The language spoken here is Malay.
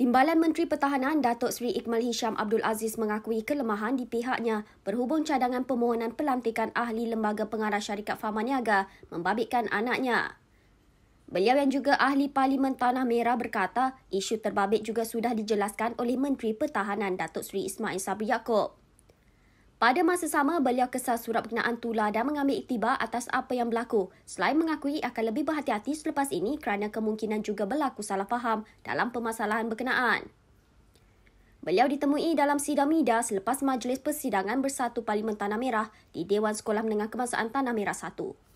Timbalan Menteri Pertahanan Datuk Seri Iqmal Hisham Abdul Aziz mengakui kelemahan di pihaknya berhubung cadangan permohonan pelantikan ahli Lembaga Pengarah Syarikat Farmaniaga membabitkan anaknya. Beliau yang juga ahli Parlimen Tanah Merah berkata isu terbabit juga sudah dijelaskan oleh Menteri Pertahanan Datuk Seri Ismail Sabri Yaakob. Pada masa sama, beliau kesal surat berkenaan tular dan mengambil iktibar atas apa yang berlaku. Selain mengakui akan lebih berhati-hati selepas ini kerana kemungkinan juga berlaku salah faham dalam permasalahan berkenaan. Beliau ditemui dalam sidang media selepas majlis persidangan bersatu Parlimen Tanah Merah di Dewan Sekolah Menengah Kebangsaan Tanah Merah 1.